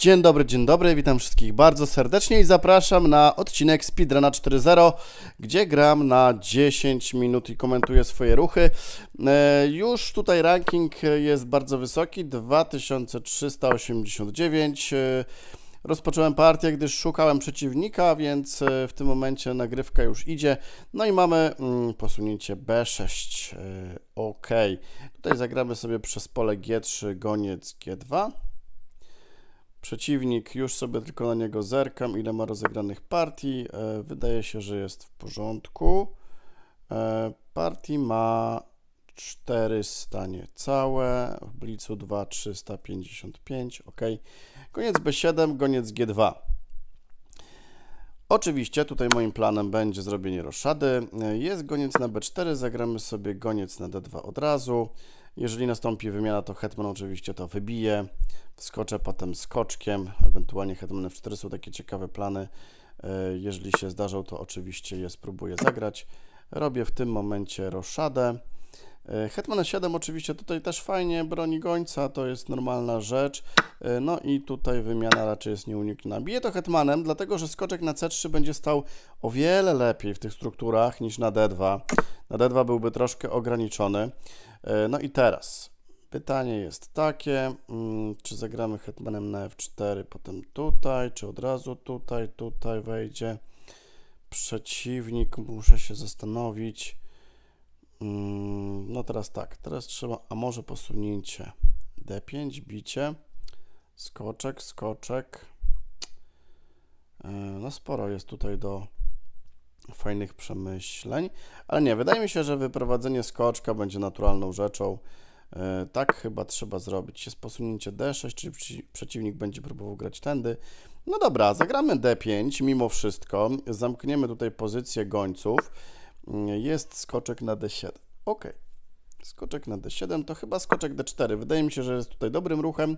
Dzień dobry, dzień dobry, witam wszystkich bardzo serdecznie i zapraszam na odcinek Speedruna 4.0, gdzie gram na 10 minut i komentuję swoje ruchy. E, już tutaj ranking jest bardzo wysoki, 2389. E, rozpocząłem partię, gdyż szukałem przeciwnika, więc e, w tym momencie nagrywka już idzie. No i mamy mm, posunięcie B6. Ok. Tutaj zagramy sobie przez pole G3, goniec G2. Przeciwnik, już sobie tylko na niego zerkam, ile ma rozegranych partii. E, wydaje się, że jest w porządku. E, partii ma 4 stanie całe, w blicu 2 355, ok. Koniec B7, koniec G2. Oczywiście tutaj moim planem będzie zrobienie roszady. E, jest goniec na B4, zagramy sobie goniec na D2 od razu. Jeżeli nastąpi wymiana, to hetman oczywiście to wybije, wskoczę potem skoczkiem, ewentualnie hetman f4 są takie ciekawe plany. E, jeżeli się zdarzą, to oczywiście je spróbuję zagrać. Robię w tym momencie roszadę. E, Hetman 7 oczywiście tutaj też fajnie broni gońca, to jest normalna rzecz. E, no i tutaj wymiana raczej jest nieunikniona. Bije to hetmanem, dlatego że skoczek na C3 będzie stał o wiele lepiej w tych strukturach niż na D2. Na D2 byłby troszkę ograniczony. E, no i teraz pytanie jest takie, mm, czy zagramy hetmanem na F4, potem tutaj, czy od razu tutaj, tutaj wejdzie. Przeciwnik, muszę się zastanowić. Mm, no teraz tak, teraz trzeba, a może posunięcie D5, bicie, skoczek, skoczek. E, no sporo jest tutaj do fajnych przemyśleń, ale nie, wydaje mi się, że wyprowadzenie skoczka będzie naturalną rzeczą. E, tak chyba trzeba zrobić. Jest posunięcie D6, czyli przeciwnik będzie próbował grać tędy. No dobra, zagramy D5 mimo wszystko. Zamkniemy tutaj pozycję gońców. Jest skoczek na D7. Ok. Skoczek na D7 to chyba skoczek D4. Wydaje mi się, że jest tutaj dobrym ruchem,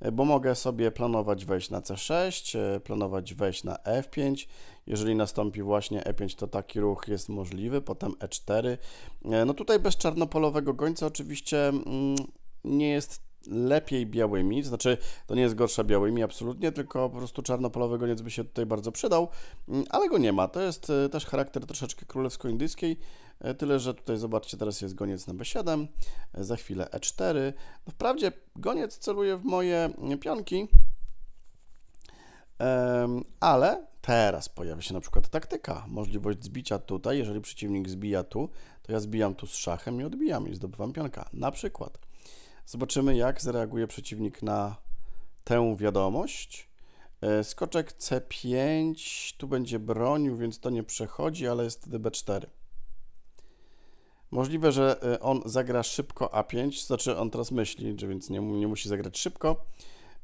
e, bo mogę sobie planować wejść na C6, e, planować wejść na F5. E Jeżeli nastąpi właśnie E5, to taki ruch jest możliwy, potem E4. No tutaj bez czarnopolowego gońca oczywiście mm, nie jest lepiej białymi, to znaczy to nie jest gorsza białymi absolutnie, tylko po prostu czarnopolowy goniec by się tutaj bardzo przydał, mm, ale go nie ma. To jest e, też charakter troszeczkę królewsko-indyjskiej, e, tyle że tutaj zobaczcie, teraz jest goniec na B7, e, za chwilę E4. No, wprawdzie goniec celuje w moje mm, pionki, ale teraz pojawia się na przykład taktyka, możliwość zbicia tutaj, jeżeli przeciwnik zbija tu, to ja zbijam tu z szachem i odbijam i zdobywam pionka, na przykład. Zobaczymy, jak zareaguje przeciwnik na tę wiadomość. E, skoczek C5, tu będzie bronił, więc to nie przechodzi, ale jest wtedy B4. Możliwe, że e, on zagra szybko A5, znaczy on teraz myśli, że więc nie, nie musi zagrać szybko,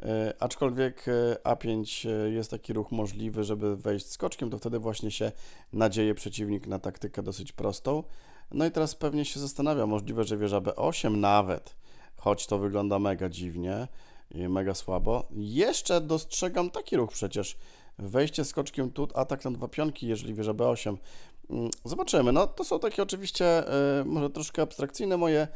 e, aczkolwiek A5 jest taki ruch możliwy, żeby wejść skoczkiem, to wtedy właśnie się nadzieje przeciwnik na taktykę dosyć prostą. No i teraz pewnie się zastanawia, możliwe, że wieża B8 nawet, choć to wygląda mega dziwnie, mega słabo. Jeszcze dostrzegam taki ruch przecież. Wejście skoczkiem tut, atak na dwa pionki, jeżeli wieża B8. Mm, zobaczymy. No, to są takie oczywiście e, może troszkę abstrakcyjne moje e,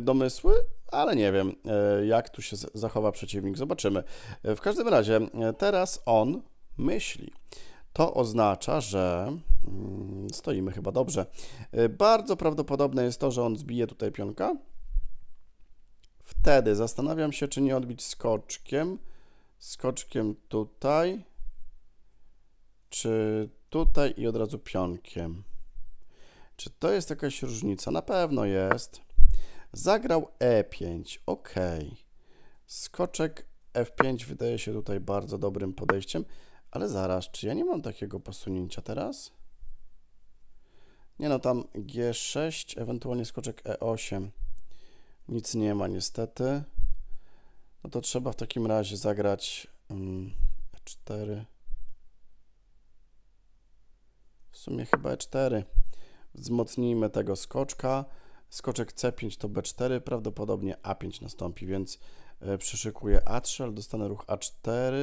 domysły, ale nie wiem, e, jak tu się zachowa przeciwnik. Zobaczymy. W każdym razie teraz on myśli. To oznacza, że mm, stoimy chyba dobrze. Bardzo prawdopodobne jest to, że on zbije tutaj pionka Wtedy zastanawiam się, czy nie odbić skoczkiem. Skoczkiem tutaj, czy tutaj i od razu pionkiem. Czy to jest jakaś różnica? Na pewno jest. Zagrał E5, ok. Skoczek F5 wydaje się tutaj bardzo dobrym podejściem, ale zaraz, czy ja nie mam takiego posunięcia teraz? Nie no, tam G6, ewentualnie skoczek E8. Nic nie ma niestety. No to trzeba w takim razie zagrać mm, E4. W sumie chyba E4. Wzmocnijmy tego skoczka. Skoczek C5 to B4, prawdopodobnie A5 nastąpi, więc e, przyszykuję A3, ale dostanę ruch A4.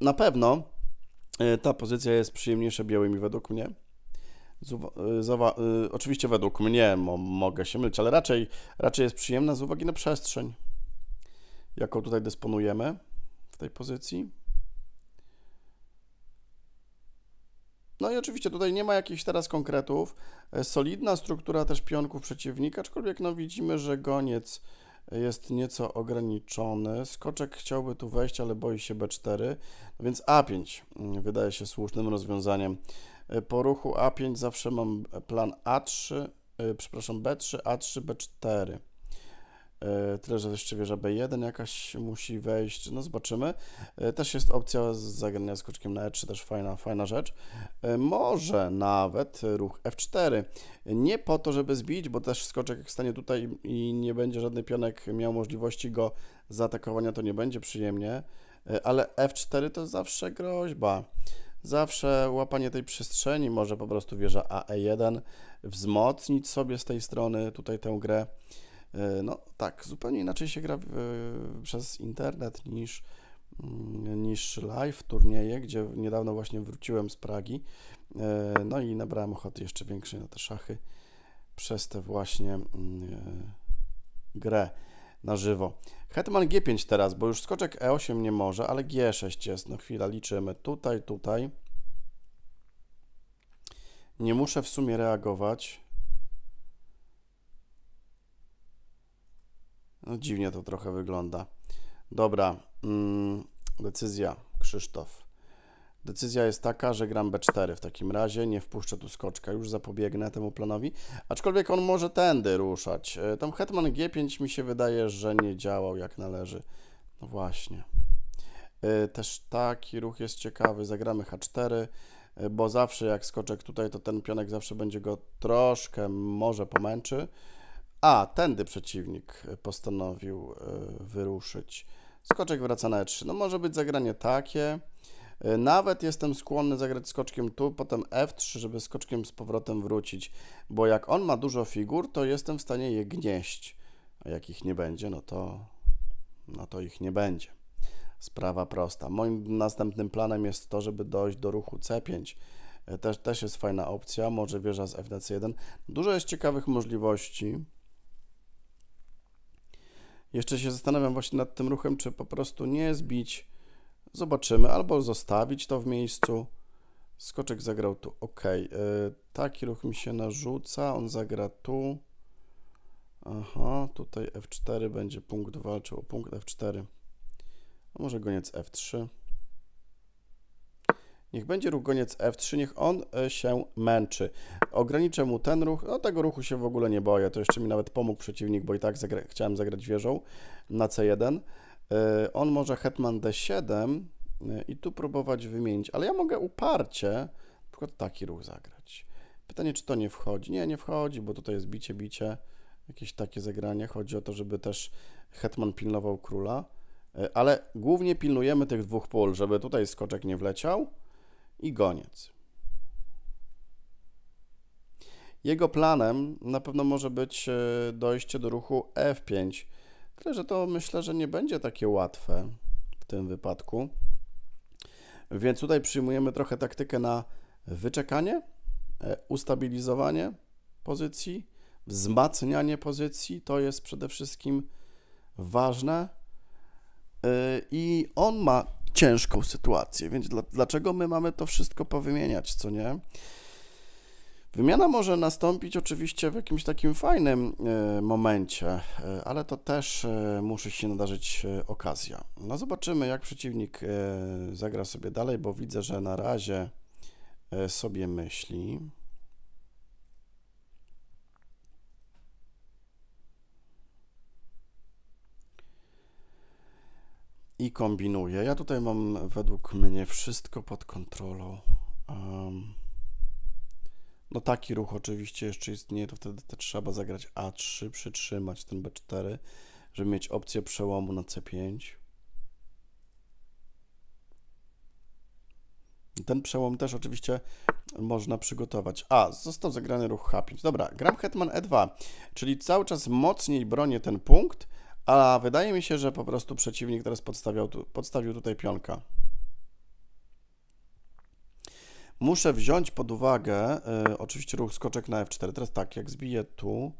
Na pewno e, ta pozycja jest przyjemniejsza białymi według mnie. Y, y, oczywiście według mnie mo mogę się mylić, ale raczej, raczej jest przyjemna z uwagi na przestrzeń, jaką tutaj dysponujemy w tej pozycji. No i oczywiście tutaj nie ma jakichś teraz konkretów. E, solidna struktura też pionków przeciwnika, aczkolwiek no widzimy, że goniec jest nieco ograniczony. Skoczek chciałby tu wejść, ale boi się B4, no więc A5 mm, wydaje się słusznym rozwiązaniem E, po ruchu A5 zawsze mam e, plan A3, e, przepraszam, B3, A3, B4. Tyle, że jeszcze wieża B1 jakaś musi wejść, no zobaczymy. Też jest opcja zagrania skoczkiem na E3, też fajna, fajna rzecz. Może nawet ruch F4. Nie po to, żeby zbić, bo też skoczek jak stanie tutaj i nie będzie żadny pionek miał możliwości go zaatakowania, to nie będzie przyjemnie. Ale F4 to zawsze groźba. Zawsze łapanie tej przestrzeni, może po prostu wieża AE1, wzmocnić sobie z tej strony tutaj tę grę. E, no tak, zupełnie inaczej się gra e, przez internet niż, mm, niż live turnieje, gdzie niedawno właśnie wróciłem z Pragi. E, no i nabrałem ochoty jeszcze większej na te szachy przez tę właśnie mm, grę na żywo. Hetman G5 teraz, bo już skoczek E8 nie może, ale G6 jest. No chwila, liczymy. Tutaj, tutaj. Nie muszę w sumie reagować. No dziwnie to trochę wygląda. Dobra, mm, decyzja Krzysztof. Decyzja jest taka, że gram B4 w takim razie, nie wpuszczę tu skoczka, już zapobiegnę temu planowi, aczkolwiek on może tędy ruszać. E, Tam hetman G5 mi się wydaje, że nie działał jak należy. No właśnie. E, też taki ruch jest ciekawy, zagramy H4, e, bo zawsze jak skoczek tutaj, to ten pionek zawsze będzie go troszkę może pomęczy. A, tędy przeciwnik postanowił wyruszyć. Skoczek wraca na E3. No może być zagranie takie. E, nawet jestem skłonny zagrać skoczkiem tu, potem F3, żeby skoczkiem z powrotem wrócić, bo jak on ma dużo figur, to jestem w stanie je gnieść. A jak ich nie będzie, no to, no to ich nie będzie. Sprawa prosta. Moim następnym planem jest to, żeby dojść do ruchu C5. E, też, też jest fajna opcja, może wieża z FDC1. Dużo jest ciekawych możliwości. Jeszcze się zastanawiam właśnie nad tym ruchem, czy po prostu nie zbić Zobaczymy, albo zostawić to w miejscu. Skoczek zagrał tu, ok. Taki ruch mi się narzuca, on zagra tu. Aha, tutaj F4 będzie punkt walczył o punkt F4. A może goniec F3. Niech będzie ruch goniec F3, niech on y, się męczy. Ograniczę mu ten ruch. No tego ruchu się w ogóle nie boję. To jeszcze mi nawet pomógł przeciwnik, bo i tak zagra chciałem zagrać wieżą na C1. E, on może hetman d7 e, i tu próbować wymienić, ale ja mogę uparcie na przykład taki ruch zagrać. Pytanie, czy to nie wchodzi? Nie, nie wchodzi, bo tutaj jest bicie, bicie, jakieś takie zagranie. Chodzi o to, żeby też hetman pilnował króla, e, ale głównie pilnujemy tych dwóch pól, żeby tutaj skoczek nie wleciał i goniec. Jego planem na pewno może być dojście do ruchu f5, Tyle, że to myślę, że nie będzie takie łatwe w tym wypadku. Więc tutaj przyjmujemy trochę taktykę na wyczekanie, e, ustabilizowanie pozycji, wzmacnianie pozycji. To jest przede wszystkim ważne. E, I on ma ciężką sytuację, więc dlaczego my mamy to wszystko powymieniać, co nie? Wymiana może nastąpić oczywiście w jakimś takim fajnym e, momencie, e, ale to też e, musi się nadarzyć okazja. No zobaczymy, jak przeciwnik zagra sobie dalej, bo widzę, że na razie sobie myśli. I kombinuje. Ja tutaj mam według mnie wszystko pod kontrolą. Um. No taki ruch oczywiście jeszcze istnieje, to wtedy trzeba zagrać A3, przytrzymać ten B4, żeby mieć opcję przełomu na C5. Ten przełom też oczywiście można przygotować. A, został zagrany ruch H5. Dobra, gram hetman E2, czyli cały czas mocniej bronię ten punkt, a wydaje mi się, że po prostu przeciwnik teraz podstawiał podstawił tutaj pionka. Muszę wziąć pod uwagę y, oczywiście ruch skoczek na f4. Teraz tak, jak zbiję tu,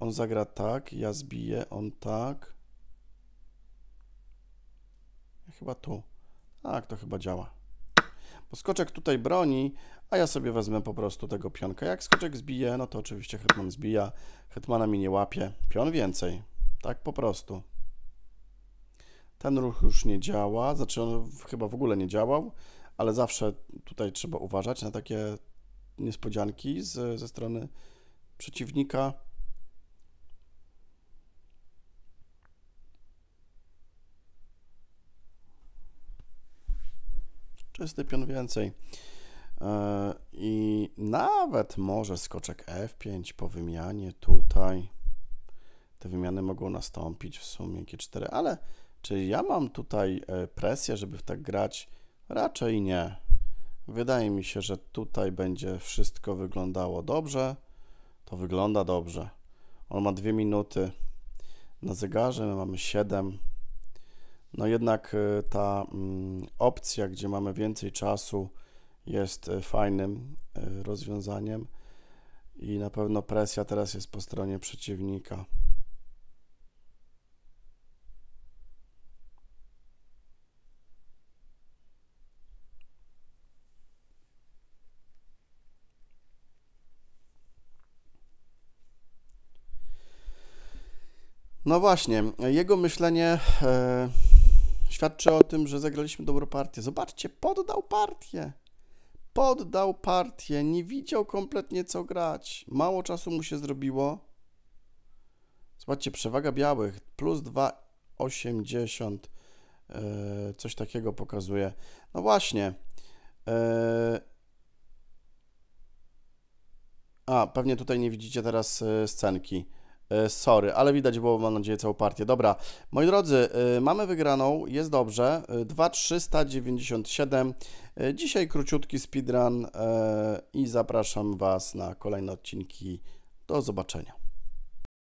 on zagra tak, ja zbiję, on tak. Chyba tu. Tak, to chyba działa. Bo skoczek tutaj broni, a ja sobie wezmę po prostu tego pionka. Jak skoczek zbije, no to oczywiście hetman zbija. Hetmana mi nie łapie. Pion więcej. Tak po prostu. Ten ruch już nie działa, znaczy on chyba w ogóle nie działał ale zawsze tutaj trzeba uważać na takie niespodzianki z, ze strony przeciwnika. Czysty pion więcej. E, I nawet może skoczek F5 po wymianie tutaj. Te wymiany mogą nastąpić w sumie G4, ale czy ja mam tutaj e, presję, żeby w tak grać Raczej nie. Wydaje mi się, że tutaj będzie wszystko wyglądało dobrze. To wygląda dobrze. On ma dwie minuty na zegarze, my mamy 7. No jednak y, ta mm, opcja, gdzie mamy więcej czasu, jest y, fajnym y, rozwiązaniem i na pewno presja teraz jest po stronie przeciwnika. No właśnie, jego myślenie e, świadczy o tym, że zagraliśmy dobrą partię. Zobaczcie, poddał partię. Poddał partię, nie widział kompletnie co grać. Mało czasu mu się zrobiło. Zobaczcie, przewaga białych plus 2,80. E, coś takiego pokazuje. No właśnie. E, a, pewnie tutaj nie widzicie teraz e, scenki. E, sorry, ale widać było, mam nadzieję, całą partię. Dobra, moi drodzy, e, mamy wygraną, jest dobrze. 2397. E, dzisiaj króciutki speedrun i zapraszam Was na kolejne odcinki. Do zobaczenia.